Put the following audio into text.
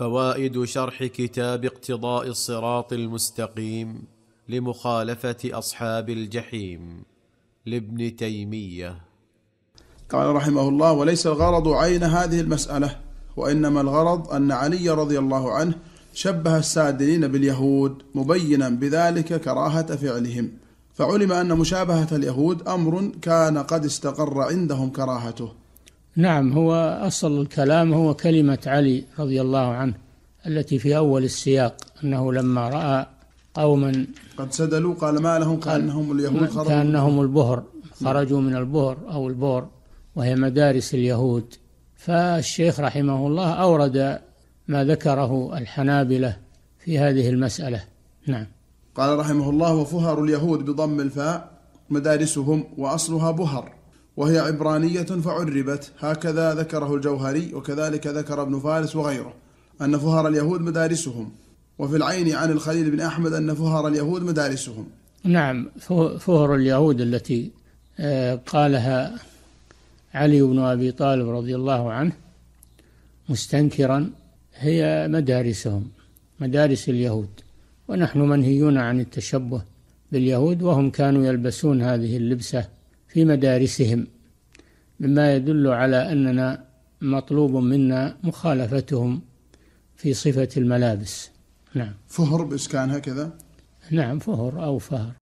فوائد شرح كتاب اقتضاء الصراط المستقيم لمخالفه اصحاب الجحيم لابن تيميه قال رحمه الله وليس الغرض عين هذه المساله وانما الغرض ان علي رضي الله عنه شبه السادرين باليهود مبينا بذلك كراهه فعلهم فعلم ان مشابهه اليهود امر كان قد استقر عندهم كراهته نعم هو أصل الكلام هو كلمة علي رضي الله عنه التي في أول السياق أنه لما رأى قوما قد سدلوا قال ما لهم كأنهم اليهود خرجوا كأنهم البهر نعم. خرجوا من البهر أو البور وهي مدارس اليهود فالشيخ رحمه الله أورد ما ذكره الحنابلة في هذه المسألة نعم قال رحمه الله وفهر اليهود بضم الفاء مدارسهم وأصلها بهر وهي عبرانية فعربت هكذا ذكره الجوهري وكذلك ذكر ابن فارس وغيره أن فهر اليهود مدارسهم وفي العين عن الخليل بن أحمد أن فهر اليهود مدارسهم نعم فهر اليهود التي آه، قالها علي بن أبي طالب رضي الله عنه مستنكرا هي مدارسهم مدارس اليهود ونحن منهيون عن التشبه باليهود وهم كانوا يلبسون هذه اللبسه في مدارسهم مما يدل على أننا مطلوب منا مخالفتهم في صفة الملابس نعم فهر بإسكان هكذا نعم فهر أو فهر